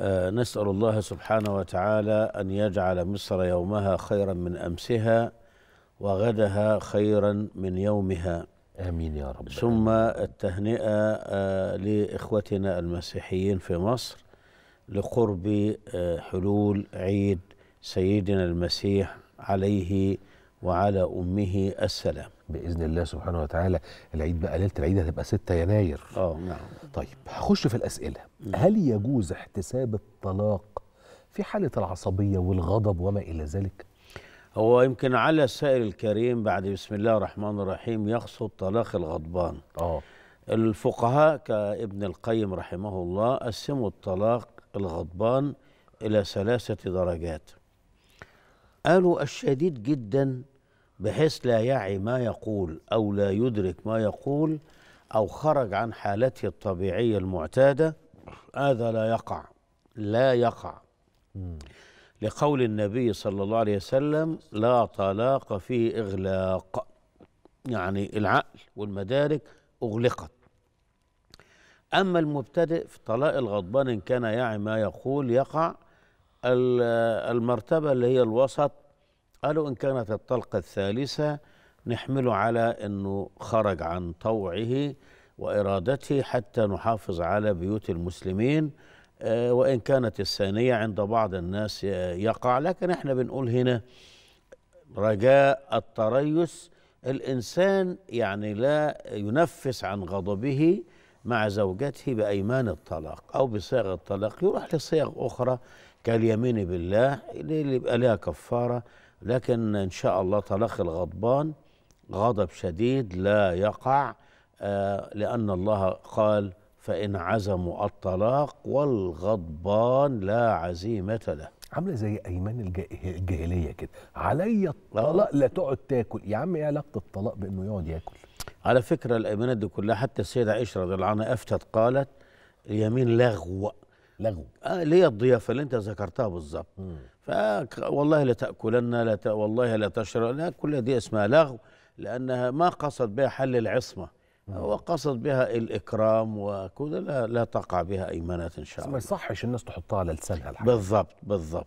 آه، نسأل الله سبحانه وتعالى أن يجعل مصر يومها خيرا من أمسها وغدها خيرا من يومها آمين يا رب ثم التهنئة آه، لإخوتنا المسيحيين في مصر لقرب آه، حلول عيد سيدنا المسيح عليه وعلى أمه السلام باذن الله سبحانه وتعالى العيد بقى ليله العيد هتبقى 6 يناير اه نعم طيب هخش في الاسئله هل يجوز احتساب الطلاق في حاله العصبيه والغضب وما الى ذلك هو يمكن على السائل الكريم بعد بسم الله الرحمن الرحيم يقصد طلاق الغضبان اه الفقهاء كابن القيم رحمه الله قسموا الطلاق الغضبان الى ثلاثه درجات قالوا الشديد جدا بحيث لا يعي ما يقول أو لا يدرك ما يقول أو خرج عن حالته الطبيعية المعتادة هذا لا يقع لا يقع م. لقول النبي صلى الله عليه وسلم لا طلاق فيه إغلاق يعني العقل والمدارك أغلقت أما المبتدئ في طلاق الغضبان إن كان يعي ما يقول يقع المرتبة اللي هي الوسط قالوا إن كانت الطلقة الثالثة نحمله على أنه خرج عن طوعه وإرادته حتى نحافظ على بيوت المسلمين آه، وإن كانت الثانية عند بعض الناس آه، يقع لكن احنا بنقول هنا رجاء التريث الإنسان يعني لا ينفس عن غضبه مع زوجته بأيمان الطلاق أو بصيغ الطلاق يروح لصيغ أخرى كاليمين بالله اللي يبقى لها كفارة لكن إن شاء الله تلقي الغضبان غضب شديد لا يقع آه، لأن الله قال فإن عزموا الطلاق والغضبان لا عزيمة له عامله زي ايمان الجاهليه كده عليا الطلاق آه. لا تقعد تاكل يا عم ايه علاقه الطلاق بانه يقعد ياكل على فكره الايمانات دي كلها حتى السيده عائشه رضي الله عنها افتت قالت اليمين لغو لغو آه ليه الضيافه اللي انت ذكرتها بالظبط فوالله لتاكلن لا والله لتشربن كل دي اسمها لغو لانها ما قصد بها حل العصمه وقصد بها الاكرام وكذا لا, لا تقع بها ايمانات ان شاء الله ما يصحش الناس تحطها على لسانها بالضبط بالضبط